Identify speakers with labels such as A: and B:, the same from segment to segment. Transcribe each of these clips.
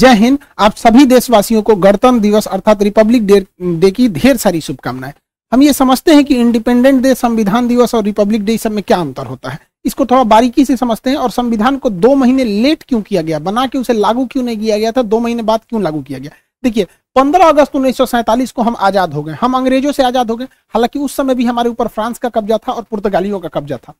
A: जय हिंद आप सभी देशवासियों को गणतंत्र दिवस अर्थात रिपब्लिक डे डे की ढेर सारी शुभकामनाएं हम ये समझते हैं कि इंडिपेंडेंट डे संविधान दिवस और रिपब्लिक डे सब में क्या अंतर होता है इसको थोड़ा बारीकी से समझते हैं और संविधान को दो महीने लेट क्यों किया गया बना के उसे लागू क्यों नहीं किया गया था दो महीने बाद क्यों लागू किया गया देखिए 15 अगस्त उन्नीस को हम आजाद हो गए हम अंग्रेजों से आजाद हो गए हालांकि उस समय भी हमारे ऊपर फ्रांस का कब्जा था और पुर्तगालियों का कब्जा था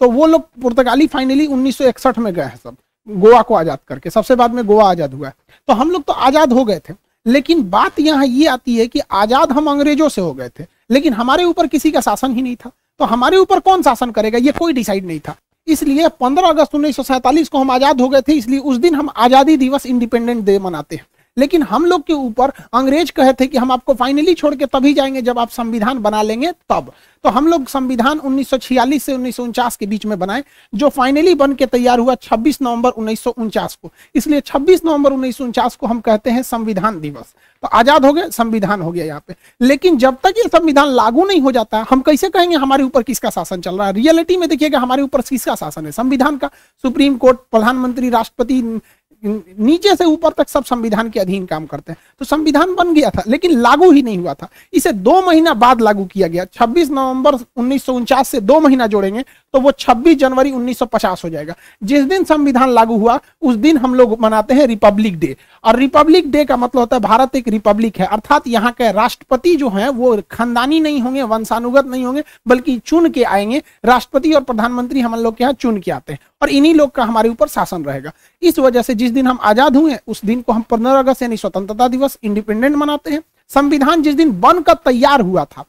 A: तो वो लोग पुर्तगाली फाइनली उन्नीस में गए हैं सब गोवा को आज़ाद करके सबसे बाद में गोवा आज़ाद हुआ तो हम लोग तो आज़ाद हो गए थे लेकिन बात यहाँ ये आती है कि आज़ाद हम अंग्रेजों से हो गए थे लेकिन हमारे ऊपर किसी का शासन ही नहीं था तो हमारे ऊपर कौन शासन करेगा ये कोई डिसाइड नहीं था इसलिए 15 अगस्त उन्नीस को हम आज़ाद हो गए थे इसलिए उस दिन हम आज़ादी दिवस इंडिपेंडेंट डे मनाते हैं लेकिन हम लोग के ऊपर अंग्रेज कहे थे कि हम आपको फाइनली छोड़ के तभी जाएंगे जब आप संविधान बना लेंगे तब तो हम लोग संविधान 1946 से उन्नीस के बीच में बनाए जो फाइनली बन के तैयार हुआ 26 नवंबर उन्नीस को इसलिए 26 नवंबर उन्नीस को हम कहते हैं संविधान दिवस तो आजाद हो गए संविधान हो गया यहाँ पे लेकिन जब तक ये संविधान लागू नहीं हो जाता हम कैसे कहेंगे हमारे ऊपर किसका शासन चल रहा है रियलिटी में देखिएगा हमारे ऊपर किसका शासन है संविधान का सुप्रीम कोर्ट प्रधानमंत्री राष्ट्रपति नीचे से ऊपर तक सब संविधान के अधीन काम करते हैं तो संविधान बन गया था लेकिन लागू ही नहीं हुआ था इसे दो महीना बाद लागू किया गया 26 नवंबर उन्नीस से दो महीना जोड़ेंगे तो वो 26 जनवरी 1950 हो जाएगा जिस दिन संविधान लागू हुआ उस दिन हम लोग मनाते हैं रिपब्लिक डे और रिपब्लिक डे का मतलब होता है भारत एक रिपब्लिक है अर्थात यहाँ के राष्ट्रपति जो है वो खानदानी नहीं होंगे वंशानुगत नहीं होंगे बल्कि चुन के आएंगे राष्ट्रपति और प्रधानमंत्री हम लोग के यहाँ चुन के आते हैं और इन्हीं लोग का हमारे ऊपर शासन रहेगा इस वजह से जिस जिस दिन हम आजाद हुए हैं उस दिन को हम पंद्रह अगस्त यानी स्वतंत्रता दिवस इंडिपेंडेंट मनाते हैं संविधान जिस दिन बनकर तैयार हुआ था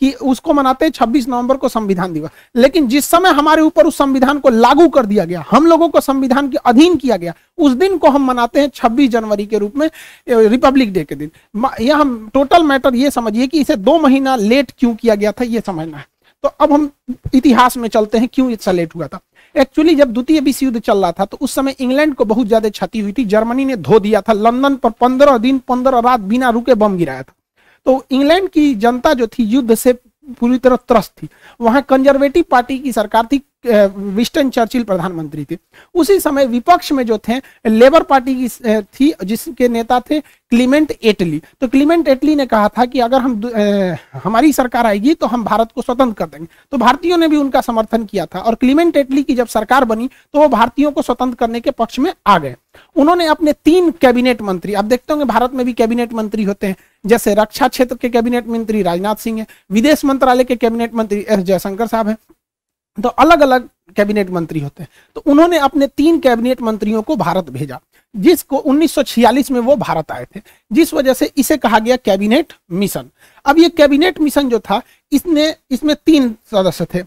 A: कि उसको मनाते हैं छब्बीस नवंबर को संविधान दिवस लेकिन जिस समय हमारे ऊपर उस संविधान को लागू कर दिया गया हम लोगों को संविधान के अधीन किया गया उस दिन को हम मनाते हैं 26 जनवरी के रूप में रिपब्लिक डे के दिन यह हम टोटल मैटर ये समझिए कि इसे दो महीना लेट क्यों किया गया था ये समझना है तो अब हम इतिहास में चलते हैं क्यों इतना लेट हुआ था एक्चुअली जब द्वितीय विश्व युद्ध चल रहा था तो उस समय इंग्लैंड को बहुत ज्यादा क्षति हुई थी जर्मनी ने धो दिया था लंदन पर पंद्रह दिन पंद्रह रात बिना रुके बम गिराया था तो इंग्लैंड की जनता जो थी युद्ध से पूरी तरह त्रस्त थी वहां कंजर्वेटिव पार्टी की सरकार थी विस्टन चर्चिल प्रधानमंत्री थे उसी समय विपक्ष में जो थे लेबर पार्टी की थी जिसके नेता थे क्लीमेंट एटली तो क्लीमेंट एटली ने कहा था कि अगर हम ए, हमारी सरकार आएगी तो हम भारत को स्वतंत्र कर देंगे तो भारतीयों ने भी उनका समर्थन किया था और क्लीमेंट एटली की जब सरकार बनी तो वो भारतीयों को स्वतंत्र करने के पक्ष में आ गए उन्होंने अपने तीन कैबिनेट मंत्री आप देखते होंगे भारत में भी कैबिनेट मंत्री होते हैं जैसे रक्षा क्षेत्र के कैबिनेट मंत्री राजनाथ सिंह है विदेश मंत्रालय के कैबिनेट मंत्री एस जयशंकर साहब है तो अलग अलग कैबिनेट मंत्री होते हैं तो उन्होंने अपने तीन कैबिनेट मंत्रियों को भारत भेजा जिसको 1946 में वो भारत आए थे जिस वजह से इसे कहा गया कैबिनेट मिशन अब ये कैबिनेट मिशन जो था इसने इसमें तीन सदस्य थे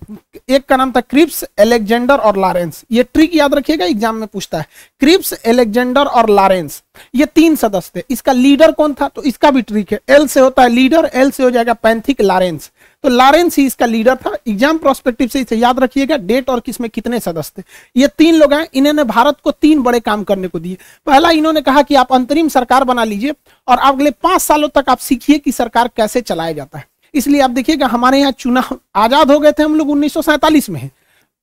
A: एक का नाम था क्रिप्स एलेक्जेंडर और लॉरेंस ये ट्रिक याद रखिएगा एग्जाम में पूछता है क्रिप्स एलेक्जेंडर और लॉरेंस ये तीन सदस्य थे इसका लीडर कौन था तो इसका भी ट्रिक है एल से होता है लीडर एल से हो जाएगा पैंथिक लॉरेंस तो लॉरेंस ही इसका लीडर था एग्जाम प्रोस्पेक्टिव से इसे याद रखिएगा डेट और किसमें कितने सदस्य थे ये तीन लोग हैं इन्होंने भारत को तीन बड़े काम करने को दिए पहला इन्होंने कहा कि आप अंतरिम सरकार बना लीजिए और अगले पांच सालों तक आप सीखिए कि सरकार कैसे चलाया जाता है इसलिए आप देखिएगा हमारे यहाँ चुनाव आजाद हो गए थे हम लोग उन्नीस में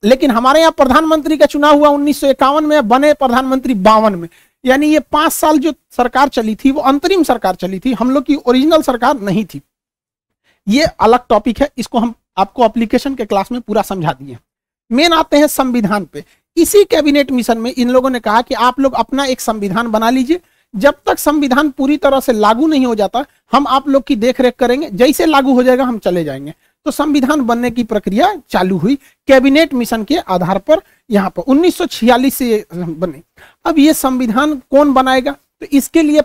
A: लेकिन हमारे यहाँ प्रधानमंत्री का चुनाव हुआ उन्नीस में बने प्रधानमंत्री बावन में यानी ये पांच साल जो सरकार चली थी वो अंतरिम सरकार चली थी हम लोग की ओरिजिनल सरकार नहीं थी ये अलग टॉपिक है इसको हम आपको अप्लीकेशन के क्लास में पूरा समझा दिए मेन आते हैं संविधान पे इसी कैबिनेट मिशन में इन लोगों ने कहा कि आप लोग अपना एक संविधान बना लीजिए जब तक संविधान पूरी तरह से लागू नहीं हो जाता हम आप लोग की देखरेख करेंगे जैसे लागू हो जाएगा हम चले जाएंगे तो संविधान बनने की प्रक्रिया चालू हुई कैबिनेट मिशन के आधार पर यहाँ पर 1946 से बने अब ये संविधान कौन बनाएगा तो इसके लिए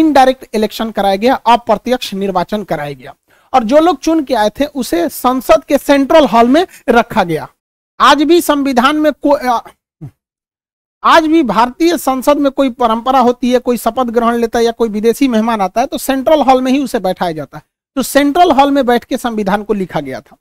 A: इनडायरेक्ट इलेक्शन कराया गया अप्रत्यक्ष निर्वाचन कराया गया और जो लोग चुन के आए थे उसे संसद के सेंट्रल हॉल में रखा गया आज भी संविधान में को आज भी भारतीय संसद में कोई परंपरा होती है कोई शपथ ग्रहण लेता है या कोई विदेशी मेहमान आता है तो सेंट्रल हॉल में ही उसे बैठाया जाता है तो सेंट्रल हॉल में बैठ के संविधान को लिखा गया था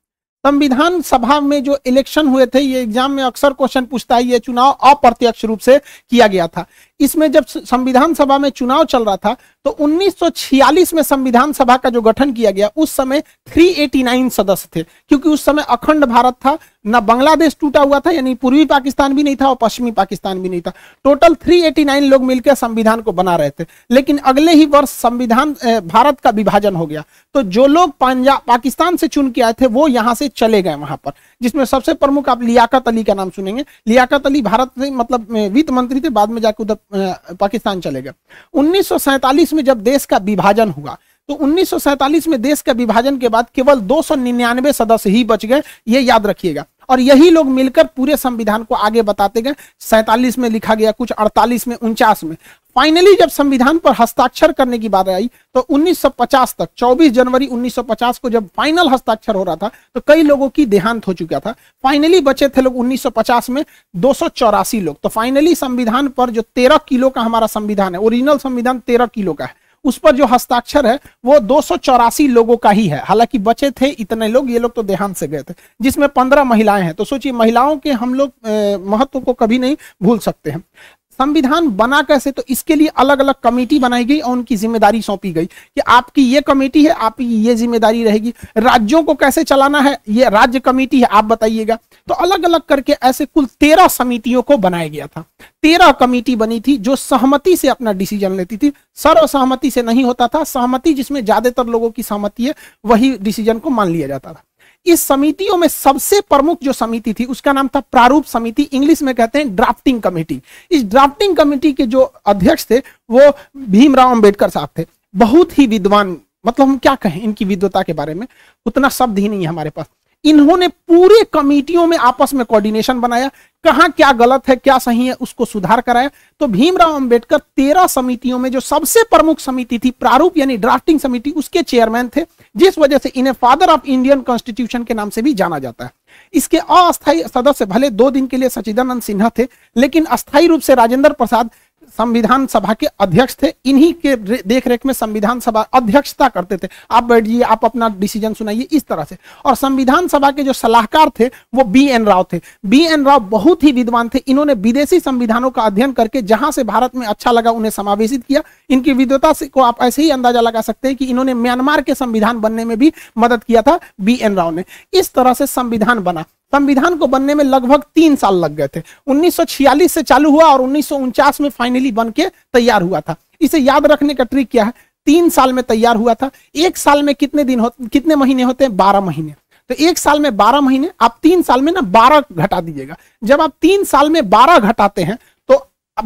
A: संविधान सभा में जो इलेक्शन हुए थे ये एग्जाम में अक्सर क्वेश्चन पूछता है ये चुनाव अप्रत्यक्ष रूप से किया गया था इसमें जब संविधान सभा में चुनाव चल रहा था तो 1946 में संविधान सभा का जो गठन किया गया उस समय 389 सदस्य थे क्योंकि उस समय अखंड भारत था ना बांग्लादेश टूटा हुआ था यानी पूर्वी पाकिस्तान भी नहीं था और पश्चिमी पाकिस्तान भी नहीं था टोटल 389 लोग मिलकर संविधान को बना रहे थे लेकिन अगले ही वर्ष संविधान भारत का विभाजन हो गया तो जो लोग पंजाब पाकिस्तान से चुन के आए थे वो यहां से चले गए वहां पर जिसमें सबसे प्रमुख आप लियाकत अली का नाम सुनेंगे लियाकत अली भारत से मतलब वित्त मंत्री थे बाद में जाकर उधर पाकिस्तान चले गए उन्नीस में जब देश का विभाजन हुआ तो 1947 में देश के विभाजन के बाद केवल 299 सदस्य ही बच गए ये याद रखिएगा और यही लोग मिलकर पूरे संविधान को आगे बताते गए सैतालीस में लिखा गया कुछ अड़तालीस में उनचास में फाइनली जब संविधान पर हस्ताक्षर करने की बात आई तो 1950 तक 24 जनवरी 1950 को जब फाइनल हस्ताक्षर हो रहा था तो कई लोगों की देहांत हो चुका था फाइनली बचे थे लोग 1950 में दो लोग तो फाइनली संविधान पर जो 13 किलो का हमारा संविधान है ओरिजिनल संविधान 13 किलो का है उस पर जो हस्ताक्षर है वो दो लोगों का ही है हालांकि बचे थे इतने लोग ये लोग तो देहांत से गए थे जिसमें पंद्रह महिलाएं हैं तो सोचिए महिलाओं के हम लोग महत्व को कभी नहीं भूल सकते हैं संविधान बना कैसे तो इसके लिए अलग अलग कमेटी बनाई गई और उनकी जिम्मेदारी सौंपी गई कि आपकी ये कमेटी है आपकी ये जिम्मेदारी रहेगी राज्यों को कैसे चलाना है ये राज्य कमेटी है आप बताइएगा तो अलग अलग करके ऐसे कुल तेरह समितियों को बनाया गया था तेरह कमेटी बनी थी जो सहमति से अपना डिसीजन लेती थी सर्वसहमति से नहीं होता था सहमति जिसमें ज्यादातर लोगों की सहमति है वही डिसीजन को मान लिया जाता था इस समितियों में सबसे प्रमुख जो समिति थी उसका नाम था प्रारूप समिति इंग्लिश में कहते हैं ड्राफ्टिंग कमेटी इस ड्राफ्टिंग कमेटी के जो अध्यक्ष थे वो भीमराव अंबेडकर साहब थे बहुत ही विद्वान मतलब हम क्या कहें इनकी विद्वता के बारे में उतना शब्द ही नहीं है हमारे पास इन्होंने पूरे कमिटियों में आपस में कोऑर्डिनेशन बनाया कहा क्या गलत है क्या सही है उसको सुधार कराया तो भीमराव अंबेडकर तेरह समितियों में जो सबसे प्रमुख समिति थी प्रारूप यानी ड्राफ्टिंग समिति उसके चेयरमैन थे जिस वजह से इन्हें फादर ऑफ इंडियन कॉन्स्टिट्यूशन के नाम से भी जाना जाता है इसके अस्थायी सदस्य भले दो दिन के लिए सचिदानंद सिन्हा थे लेकिन अस्थायी रूप से राजेंद्र प्रसाद संविधान सभा के अध्यक्ष थे इन्हीं के देखरेख में संविधान सभा अध्यक्षता करते थे आप बैठिए आप अपना डिसीजन सुनाइए इस तरह से और संविधान सभा के जो सलाहकार थे वो बी एन राव थे बी एन राव बहुत ही विद्वान थे इन्होंने विदेशी संविधानों का अध्ययन करके जहां से भारत में अच्छा लगा उन्हें समावेशित किया इनकी विद्वता को आप ऐसे ही अंदाजा लगा सकते हैं कि इन्होंने म्यांमार के संविधान बनने में भी मदद किया था बी एन राव ने इस तरह से संविधान बना संविधान को बनने में लगभग तीन साल लग गए थे 1946 से चालू हुआ और उन्नीस में फाइनली बन के तैयार हुआ था इसे याद रखने का ट्रिक क्या है तीन साल में तैयार हुआ था एक साल में कितने दिन होते कितने महीने होते हैं बारह महीने तो एक साल में बारह महीने आप तीन साल में ना बारह घटा दीजिएगा जब आप तीन साल में बारह घटाते हैं तो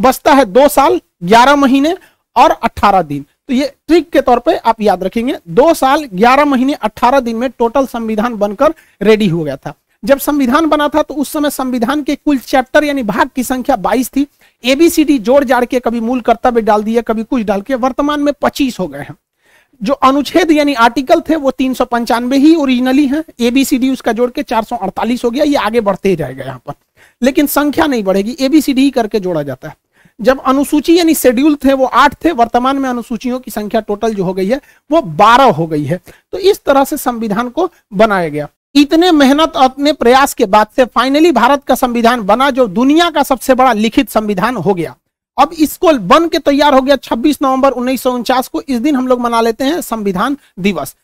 A: बचता है दो साल ग्यारह महीने और अट्ठारह दिन तो ये ट्रिक के तौर पे आप याद रखेंगे दो साल ग्यारह महीने अट्ठारह दिन में टोटल संविधान बनकर रेडी हो गया था जब संविधान बना था तो उस समय संविधान के कुल चैप्टर यानी भाग की संख्या 22 थी एबीसीडी जोड़ जाड़ के कभी मूल कर्तव्य डाल दिया कभी कुछ डाल के वर्तमान में 25 हो गए हैं जो अनुच्छेद यानी आर्टिकल थे वो तीन ही ओरिजिनली हैं एबीसीडी उसका जोड़ के अड़तालीस हो गया ये आगे बढ़ते ही जाएगा यहाँ पर लेकिन संख्या नहीं बढ़ेगी एबीसीडी करके जोड़ा जाता है जब अनुसूची यानी शेड्यूल थे वो आठ थे वर्तमान में अनुसूचियों की संख्या टोटल जो हो गई है वो बारह हो गई है तो इस तरह से संविधान को बनाया गया इतने मेहनत और इतने प्रयास के बाद से फाइनली भारत का संविधान बना जो दुनिया का सबसे बड़ा लिखित संविधान हो गया अब इसको बन के तैयार हो गया 26 नवंबर उन्नीस को इस दिन हम लोग मना लेते हैं संविधान दिवस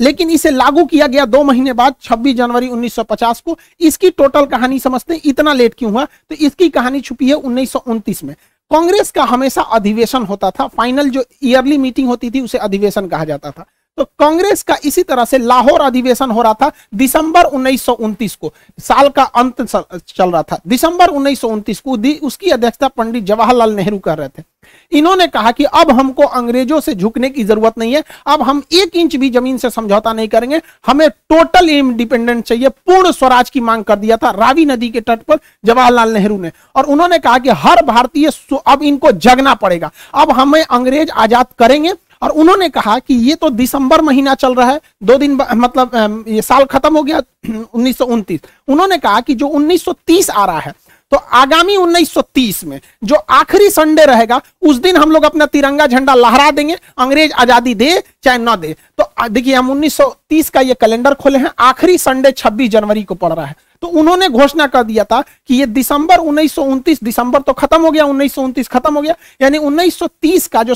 A: लेकिन इसे लागू किया गया दो महीने बाद 26 जनवरी 1950 को इसकी टोटल कहानी समझते हैं इतना लेट क्यों हुआ तो इसकी कहानी छुपी है उन्नीस में कांग्रेस का हमेशा अधिवेशन होता था फाइनल जो ईयरली मीटिंग होती थी उसे अधिवेशन कहा जाता था तो कांग्रेस का इसी तरह से लाहौर अधिवेशन हो रहा था दिसंबर उन्नीस को साल का अंत चल रहा था दिसंबर उन्नीस को उसकी अध्यक्षता पंडित जवाहरलाल नेहरू कर रहे थे इन्होंने कहा कि अब हमको अंग्रेजों से झुकने की जरूरत नहीं है अब हम एक इंच भी जमीन से समझौता नहीं करेंगे हमें टोटल इंडिपेंडेंट चाहिए पूर्ण स्वराज की मांग कर दिया था रावी नदी के तट पर जवाहरलाल नेहरू ने और उन्होंने कहा कि हर भारतीय अब इनको जगना पड़ेगा अब हमें अंग्रेज आजाद करेंगे और उन्होंने कहा कि ये तो दिसंबर महीना चल रहा है दो दिन मतलब ये साल खत्म हो गया उन्नीस उन्होंने कहा कि जो 1930 आ रहा है तो आगामी 1930 में जो आखिरी संडे रहेगा उस दिन हम लोग अपना तिरंगा झंडा लहरा देंगे अंग्रेज आजादी दे चाहे ना दे तो देखिए हम 1930 का ये कैलेंडर खोले हैं आखिरी संडे 26 जनवरी को पड़ रहा है तो उन्होंने घोषणा कर दिया था कि ये दिसंबर उन्नीस दिसंबर तो खत्म हो गया उन्नीस खत्म हो गया यानी 1930 का जो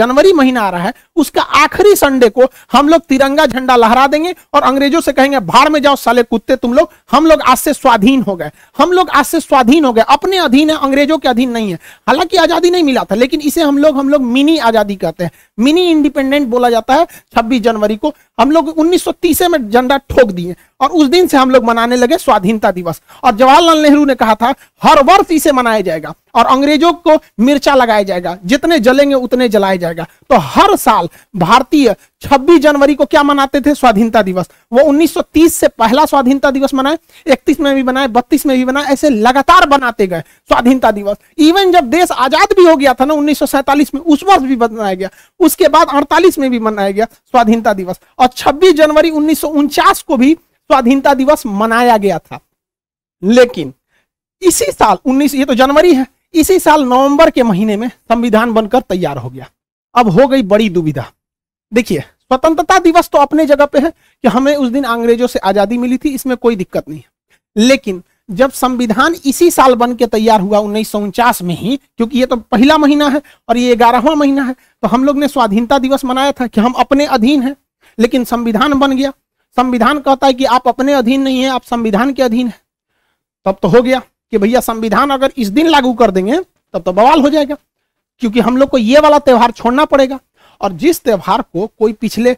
A: जनवरी महीना आ रहा है उसका आखिरी संडे को हम लोग तिरंगा झंडा लहरा देंगे और अंग्रेजों से कहेंगे बाहर में जाओ साले कुत्ते तुम लोग हम लोग आज से स्वाधीन हो गए हम लोग आज से स्वाधीन हो गए अपने अधीन है अंग्रेजों के अधीन नहीं है हालांकि आजादी नहीं मिला था लेकिन इसे हम लोग हम लोग मिनी आजादी कहते हैं मिनी इंडिपेंडेंट बोला जाता है छब्बीस जनवरी को हम लोग उन्नीस में झंडा ठोक दिए और उस दिन से हम लोग मनाने लगे स्वाधीनता दिवस और जवाहरलाल नेहरू ने कहा था हर वर्ष इसे मनाया जाएगा और अंग्रेजों को मिर्चा लगाया जाएगा जितने जलेंगे उतने जलाया जाएगा तो हर साल भारतीय 26 जनवरी को क्या मनाते थे स्वाधीनता दिवस वो 1930 से पहला स्वाधीनता दिवस मनाए 31 में भी बनाए 32 में भी बनाए ऐसे लगातार बनाते गए स्वाधीनता दिवस इवन जब देश आजाद भी हो गया था ना उन्नीस में उस वर्ष भी मनाया गया उसके बाद अड़तालीस में भी मनाया गया स्वाधीनता दिवस और छब्बीस जनवरी उन्नीस को भी स्वाधीनता दिवस मनाया गया था लेकिन इसी साल उन्नीस ये तो जनवरी है इसी साल नवंबर के महीने में संविधान बनकर तैयार हो गया अब हो गई बड़ी दुविधा देखिए स्वतंत्रता दिवस तो अपने जगह पे है कि हमें उस दिन अंग्रेजों से आजादी मिली थी इसमें कोई दिक्कत नहीं है लेकिन जब संविधान इसी साल बन के तैयार हुआ उन्नीस में ही क्योंकि ये तो पहला महीना है और ये ग्यारहवा महीना है तो हम लोग ने स्वाधीनता दिवस मनाया था कि हम अपने अधीन हैं लेकिन संविधान बन गया संविधान कहता है कि आप अपने अधीन नहीं है आप संविधान के अधीन है तब तो हो गया कि भैया संविधान अगर इस दिन लागू कर देंगे तब तो बवाल हो जाएगा क्योंकि हम लोग को ये वाला त्यौहार छोड़ना पड़ेगा और जिस त्यौहार को कोई पिछले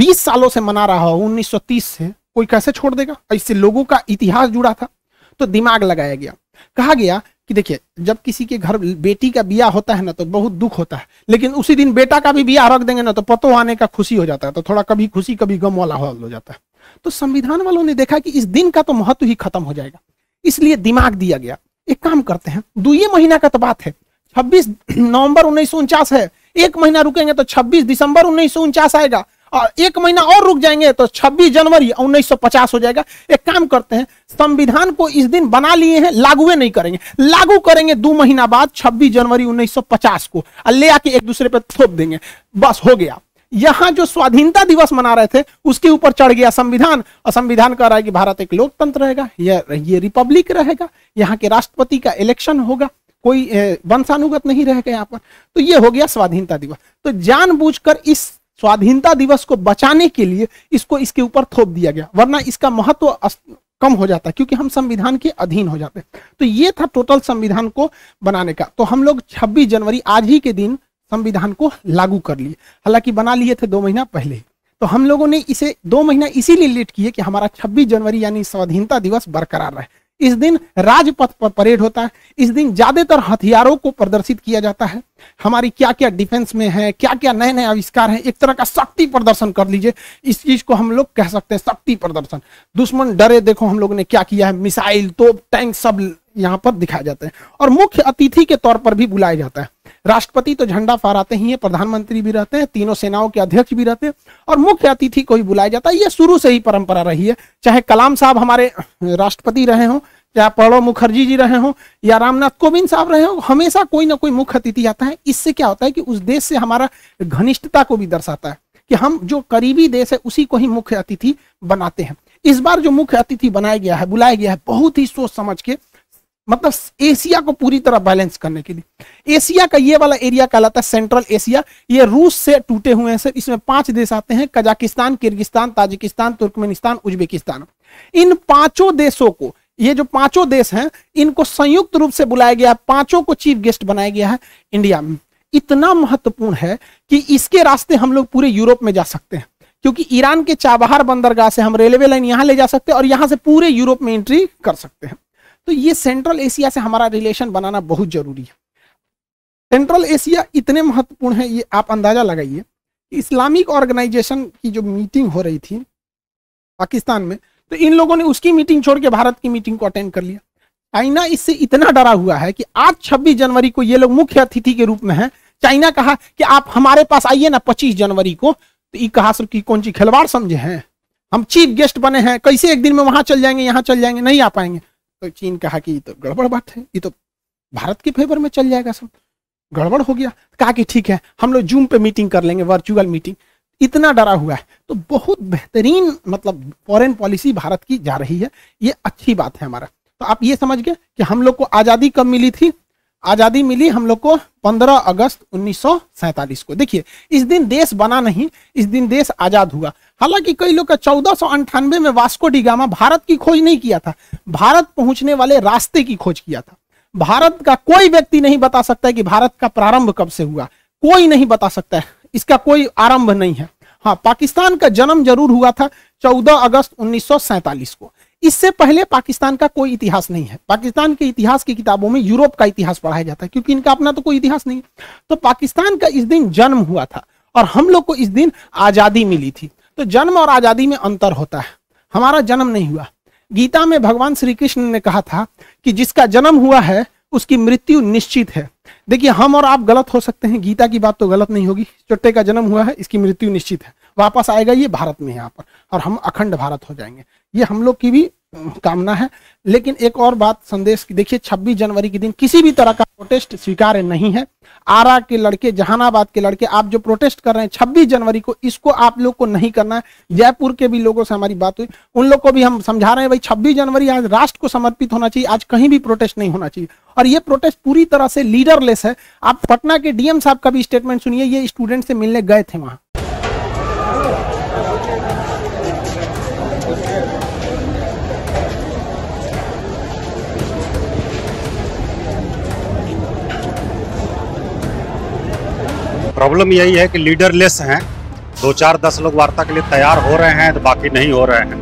A: 20 सालों से मना रहा हो 1930 से कोई कैसे छोड़ देगा इससे लोगों का इतिहास जुड़ा था तो दिमाग लगाया गया कहा गया कि देखिए जब किसी के घर बेटी का बिया होता है ना तो बहुत दुख होता है लेकिन उसी दिन बेटा का भी ब्याह रख देंगे ना तो पतो आने का खुशी हो जाता है तो थोड़ा कभी खुशी कभी गम वाला हो जाता है तो संविधान वालों ने देखा कि इस दिन का तो महत्व ही खत्म हो जाएगा इसलिए दिमाग दिया गया एक काम करते हैं दुए महीना का तो बात है छब्बीस नवंबर उन्नीस है एक महीना रुकेंगे तो 26 दिसंबर उन्नीस आएगा और एक महीना और रुक जाएंगे तो 26 जनवरी 1950 हो जाएगा एक काम करते हैं संविधान को इस दिन बना लिए हैं लागू नहीं करेंगे लागू करेंगे दो महीना बाद 26 जनवरी 1950 को और ले आके एक दूसरे पर थोप देंगे बस हो गया यहां जो स्वाधीनता दिवस मना रहे थे उसके ऊपर चढ़ गया संविधान और संविधान कह रहा है कि भारत एक लोकतंत्र रहेगा यह ये रिपब्लिक रहेगा यहाँ के राष्ट्रपति का इलेक्शन होगा कोई वंशानुगत नहीं रहेगा यहाँ पर तो ये हो गया स्वाधीनता दिवस तो जानबूझकर इस स्वाधीनता दिवस को बचाने के लिए इसको इसके ऊपर थोप दिया गया वरना इसका महत्व कम हो जाता है क्योंकि हम संविधान के अधीन हो जाते हैं तो ये था टोटल संविधान को बनाने का तो हम लोग 26 जनवरी आज ही के दिन संविधान को लागू कर लिए हालांकि बना लिए थे दो महीना पहले तो हम लोगों ने इसे दो महीना इसीलिए लेट किए कि हमारा 26 जनवरी यानी स्वाधीनता दिवस बरकरार रहे इस दिन राजपथ पर परेड होता है इस दिन ज्यादातर हथियारों को प्रदर्शित किया जाता है हमारी क्या क्या डिफेंस में है क्या क्या नए नए आविष्कार है एक तरह का शक्ति प्रदर्शन कर लीजिए इस चीज को हम लोग कह सकते हैं शक्ति प्रदर्शन दुश्मन डरे देखो हम लोग ने क्या किया है मिसाइल तोप टैंक सब यहाँ पर दिखाए जाते हैं और मुख्य अतिथि के तौर पर भी बुलाया जाता है राष्ट्रपति तो झंडा फहराते ही है प्रधानमंत्री भी रहते हैं तीनों सेनाओं के अध्यक्ष भी रहते हैं और मुख्य अतिथि को ही बुलाया जाता है ये शुरू से ही परंपरा रही है चाहे कलाम साहब हमारे राष्ट्रपति रहे हों चाहे प्रणब मुखर्जी जी रहे हों या रामनाथ कोविंद साहब रहे हों हमेशा कोई ना कोई मुख्य अतिथि आता है इससे क्या होता है कि उस देश से हमारा घनिष्ठता को भी दर्शाता है कि हम जो करीबी देश है उसी को ही मुख्य अतिथि बनाते हैं इस बार जो मुख्य अतिथि बनाया गया है बुलाया गया है बहुत ही सोच समझ के मतलब एशिया को पूरी तरह बैलेंस करने के लिए एशिया का ये वाला एरिया कहलाता है सेंट्रल एशिया ये रूस से टूटे हुए हैं सर इसमें पांच देश आते हैं Kazakhstan Kyrgyzstan Tajikistan Turkmenistan Uzbekistan इन पांचों देशों को ये जो पांचों देश हैं इनको संयुक्त रूप से बुलाया गया है पांचों को चीफ गेस्ट बनाया गया है इंडिया में इतना महत्वपूर्ण है कि इसके रास्ते हम लोग पूरे यूरोप में जा सकते हैं क्योंकि ईरान के चाबहार बंदरगाह से हम रेलवे लाइन यहाँ ले जा सकते हैं और यहाँ से पूरे यूरोप में एंट्री कर सकते हैं तो ये सेंट्रल एशिया से हमारा रिलेशन बनाना बहुत जरूरी है सेंट्रल एशिया इतने महत्वपूर्ण है ये आप अंदाजा लगाइए इस्लामिक ऑर्गेनाइजेशन की जो मीटिंग हो रही थी पाकिस्तान में तो इन लोगों ने उसकी मीटिंग छोड़ के भारत की मीटिंग को अटेंड कर लिया चाइना इससे इतना डरा हुआ है कि आज 26 जनवरी को ये लोग मुख्य अतिथि के रूप में हैं चाइना कहा कि आप हमारे पास आइए ना 25 जनवरी को तो ये कहा सर की कौन सी खिलवाड़ समझे हैं हम चीफ गेस्ट बने हैं कैसे एक दिन में वहां चल जाएंगे यहाँ चल जाएंगे नहीं आ पाएंगे तो चीन कहा कि ये तो गड़बड़ बात है ये तो भारत के फेवर में चल जाएगा सब गड़बड़ हो गया कहा कि ठीक है हम लोग जूम पे मीटिंग कर लेंगे वर्चुअल मीटिंग इतना डरा हुआ है तो बहुत बेहतरीन मतलब फॉरेन पॉलिसी भारत की जा रही है ये अच्छी बात है हमारा तो आप ये समझ गए कि हम लोग को आज़ादी कब मिली थी आज़ादी मिली हम लोग को 15 अगस्त उन्नीस को देखिए इस दिन देश बना नहीं इस दिन देश आज़ाद हुआ हालांकि कई लोग का चौदह में वास्को डिगामा भारत की खोज नहीं किया था भारत पहुंचने वाले रास्ते की खोज किया था भारत का कोई व्यक्ति नहीं बता सकता है कि भारत का प्रारंभ कब से हुआ कोई नहीं बता सकता है इसका कोई आरंभ नहीं है हाँ पाकिस्तान का जन्म जरूर हुआ था 14 अगस्त उन्नीस को इससे पहले पाकिस्तान का कोई इतिहास नहीं है पाकिस्तान के इतिहास की किताबों में यूरोप का इतिहास पढ़ाया जाता है क्योंकि इनका अपना तो कोई इतिहास नहीं तो पाकिस्तान का इस दिन जन्म हुआ था और हम लोग को इस दिन आज़ादी मिली थी तो जन्म और आज़ादी में अंतर होता है हमारा जन्म नहीं हुआ गीता में भगवान श्री कृष्ण ने कहा था कि जिसका जन्म हुआ है उसकी मृत्यु निश्चित है देखिए हम और आप गलत हो सकते हैं गीता की बात तो गलत नहीं होगी चुट्टे का जन्म हुआ है इसकी मृत्यु निश्चित है वापस आएगा ये भारत में यहाँ पर और हम अखंड भारत हो जाएंगे ये हम लोग की भी कामना है लेकिन एक और बात संदेश की देखिए 26 जनवरी के दिन किसी भी तरह का प्रोटेस्ट स्वीकार नहीं है आरा के लड़के जहानाबाद के लड़के आप जो प्रोटेस्ट कर रहे हैं 26 जनवरी को इसको आप लोग को नहीं करना है जयपुर के भी लोगों से हमारी बात हुई उन लोग को भी हम समझा रहे हैं भाई छब्बीस जनवरी आज राष्ट्र को समर्पित होना चाहिए आज कहीं भी प्रोटेस्ट नहीं होना चाहिए और ये प्रोटेस्ट पूरी तरह से लीडरलेस है आप पटना के डीएम साहब का भी स्टेटमेंट सुनिए ये स्टूडेंट से मिलने गए थे वहां प्रॉब्लम यही है कि लीडरलेस हैं दो चार दस लोग वार्ता के लिए तैयार हो रहे हैं तो बाकी नहीं हो रहे हैं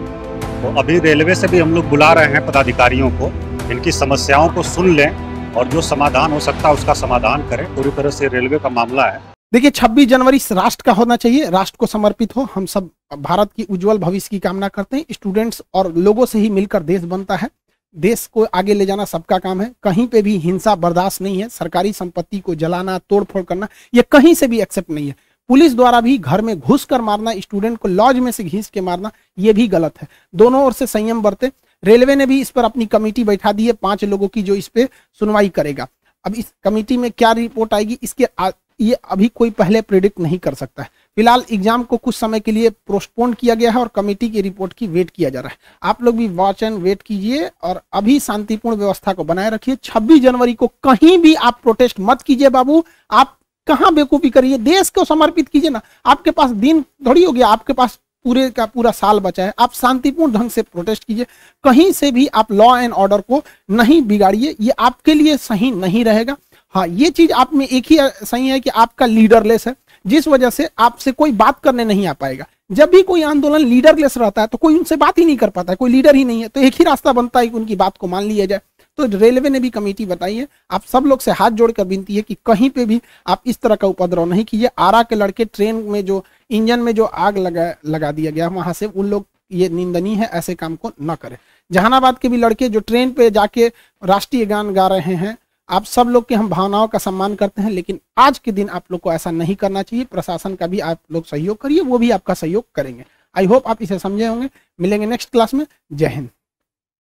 A: तो अभी रेलवे से भी हम लोग बुला रहे हैं पदाधिकारियों को इनकी समस्याओं को सुन लें और जो समाधान हो सकता है उसका समाधान करें पूरी तरह से रेलवे का मामला है देखिए छब्बीस जनवरी राष्ट्र का होना चाहिए राष्ट्र को समर्पित हो हम सब भारत की उज्जवल भविष्य की कामना करते हैं स्टूडेंट्स और लोगों से ही मिलकर देश बनता है देश को आगे ले जाना सबका काम है कहीं पे भी हिंसा बर्दाश्त नहीं है सरकारी संपत्ति को जलाना तोड़फोड़ करना ये कहीं से भी एक्सेप्ट नहीं है पुलिस द्वारा भी घर में घुस कर मारना स्टूडेंट को लॉज में से घींच के मारना ये भी गलत है दोनों ओर से संयम बरते रेलवे ने भी इस पर अपनी कमेटी बैठा दी है पांच लोगों की जो इस पर सुनवाई करेगा अब इस कमेटी में क्या रिपोर्ट आएगी इसके आ, ये अभी कोई पहले प्रिडिक्ट नहीं कर सकता है फिलहाल एग्जाम को कुछ समय के लिए पोस्टपोन किया गया है और कमेटी की रिपोर्ट की वेट किया जा रहा है आप लोग भी वॉच एंड वेट कीजिए और अभी शांतिपूर्ण व्यवस्था को बनाए रखिए 26 जनवरी को कहीं भी आप प्रोटेस्ट मत कीजिए बाबू आप कहाँ बेकूफ़ी करिए देश को समर्पित कीजिए ना आपके पास दिन थोड़ी हो गया आपके पास पूरे का पूरा साल बचा है आप शांतिपूर्ण ढंग से प्रोटेस्ट कीजिए कहीं से भी आप लॉ एंड ऑर्डर को नहीं बिगाड़िए ये आपके लिए सही नहीं रहेगा हाँ ये चीज आप में एक ही सही है कि आपका लीडरलेस है जिस वजह से आपसे कोई बात करने नहीं आ पाएगा जब भी कोई आंदोलन लीडरलेस रहता है तो कोई उनसे बात ही नहीं कर पाता है कोई लीडर ही नहीं है तो एक ही रास्ता बनता है कि उनकी बात को मान लिया जाए तो रेलवे ने भी कमेटी बताई है आप सब लोग से हाथ जोड़कर विनती है कि कहीं पे भी आप इस तरह का उपद्रव नहीं कीजिए आरा के लड़के ट्रेन में जो इंजन में जो आग लगा लगा दिया गया वहां से उन लोग ये निंदनीय है ऐसे काम को न करें जहानाबाद के भी लड़के जो ट्रेन पे जाके राष्ट्रीय गान गा रहे हैं आप सब लोग की हम भावनाओं का सम्मान करते हैं लेकिन आज के दिन आप लोग को ऐसा नहीं करना चाहिए प्रशासन का भी आप लोग सहयोग करिए वो भी आपका सहयोग करेंगे आई होप आप इसे समझे होंगे मिलेंगे नेक्स्ट क्लास में जय हिंद